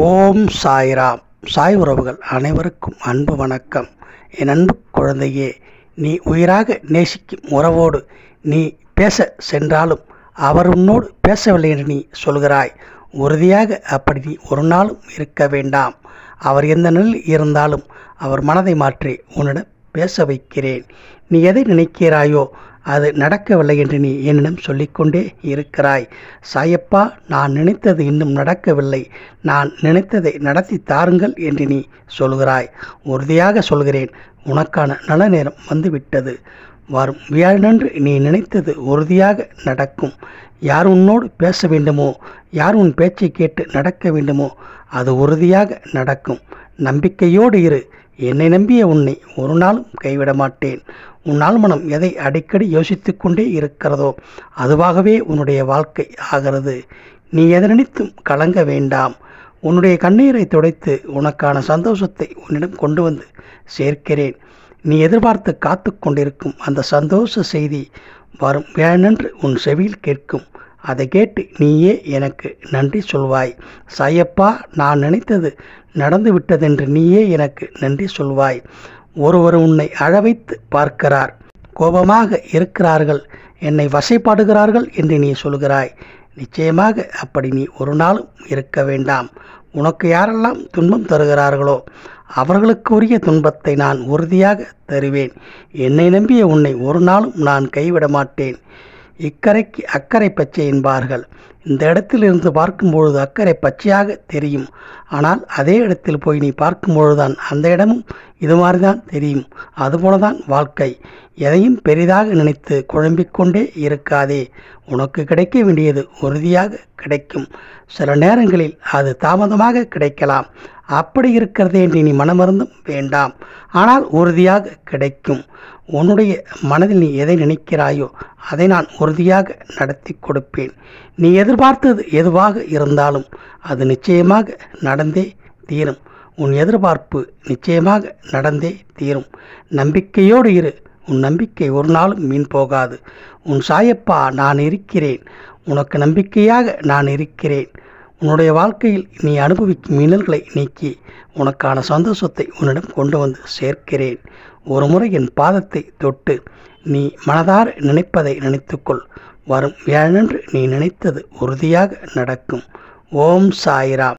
ஓம் சாய்ராம் சாய் உறவுகள் அனைவருக்கும் அன்பு வணக்கம் என் அன்பு குழந்தையே நீ உயிராக நேசிக்கும் உறவோடு நீ பேச சென்றாலும் அவர் உன்னோடு பேசவில்லை என்று நீ சொல்கிறாய் உறுதியாக அப்படி நீ ஒரு நாளும் இருக்க வேண்டாம் அவர் எந்த நிலையில் இருந்தாலும் அவர் மனதை மாற்றி உன்னிடம் பேச வைக்கிறேன் நீ எதை நினைக்கிறாயோ அது நடக்கவில்லை என்று நீ என்னிடம் சொல்லிக்கொண்டே இருக்கிறாய் சாயப்பா நான் நினைத்தது இன்னும் நடக்கவில்லை நான் நினைத்ததை நடத்தி தாருங்கள் என்று நீ சொல்கிறாய் உறுதியாக சொல்கிறேன் உனக்கான நல்ல நேரம் வந்துவிட்டது வரும் வியாழனன்று நீ நினைத்தது உறுதியாக நடக்கும் யார் உன்னோடு பேச வேண்டுமோ யார் உன் பேச்சை கேட்டு நடக்க வேண்டுமோ அது உறுதியாக நடக்கும் நம்பிக்கையோடு இரு என்னை நம்பிய உன்னை ஒரு நாளும் கைவிட மாட்டேன் உன்னால் மனம் எதை அடிக்கடி யோசித்து கொண்டே இருக்கிறதோ அதுவாகவே உன்னுடைய வாழ்க்கை ஆகிறது நீ எதை நினைத்தும் கலங்க வேண்டாம் உன்னுடைய கண்ணீரை துடைத்து உனக்கான சந்தோஷத்தை உன்னிடம் கொண்டு வந்து சேர்க்கிறேன் நீ எதிர்பார்த்து காத்து கொண்டிருக்கும் அந்த சந்தோஷ செய்தி வரும் வேணென்று உன் செவியில் கேட்கும் அதை கேட்டு நீயே எனக்கு நன்றி சொல்வாய் சாயப்பா நான் நினைத்தது நடந்து விட்டதென்று நீயே எனக்கு நன்றி சொல்வாய் ஒருவர் உன்னை அழவைத்து பார்க்கிறார் கோபமாக இருக்கிறார்கள் என்னை வசைப்பாடுகிறார்கள் என்று நீ சொல்கிறாய் நிச்சயமாக அப்படி நீ ஒரு நாளும் இருக்க வேண்டாம் உனக்கு யாரெல்லாம் துன்பம் தருகிறார்களோ அவர்களுக்குரிய துன்பத்தை நான் உறுதியாக தருவேன் என்னை நம்பிய உன்னை ஒரு நாளும் நான் கைவிட மாட்டேன் இக்கரைக்கு அக்கறை பச்சை என்பார்கள் இந்த இடத்திலிருந்து பார்க்கும்பொழுது அக்கறை பச்சையாக தெரியும் ஆனால் அதே இடத்தில் போய் நீ பார்க்கும்பொழுதுதான் அந்த இடமும் இது மாதிரிதான் தெரியும் அதுபோலதான் வாழ்க்கை எதையும் பெரிதாக நினைத்து குழம்பிக்கொண்டே இருக்காதே உனக்கு கிடைக்க வேண்டியது உறுதியாக கிடைக்கும் சில நேரங்களில் அது தாமதமாக கிடைக்கலாம் அப்படி இருக்கிறதே என்று நீ மனமருந்தும் வேண்டாம் ஆனால் உறுதியாக கிடைக்கும் உன்னுடைய மனதில் நீ எதை நினைக்கிறாயோ அதை நான் உறுதியாக நடத்தி கொடுப்பேன் நீ எதிர்பார்த்தது எதுவாக இருந்தாலும் அது நிச்சயமாக நடந்தே தீரும் உன் எதிர்பார்ப்பு நிச்சயமாக நடந்தே தீரும் நம்பிக்கையோடு இரு உன் நம்பிக்கை ஒரு நாளும் மீன் போகாது உன் சாயப்பா நான் இருக்கிறேன் உனக்கு நம்பிக்கையாக நான் இருக்கிறேன் உன்னுடைய வாழ்க்கையில் நீ அனுபவிக்கும் மின்னல்களை நீக்கி உனக்கான சந்தோஷத்தை உன்னிடம் கொண்டு வந்து சேர்க்கிறேன் ஒரு முறை என் பாதத்தை தொட்டு நீ மனதார நினைப்பதை நினைத்துக்கொள் வரும் வியாழன்று நீ நினைத்தது உறுதியாக நடக்கும் ஓம் சாய்ராம்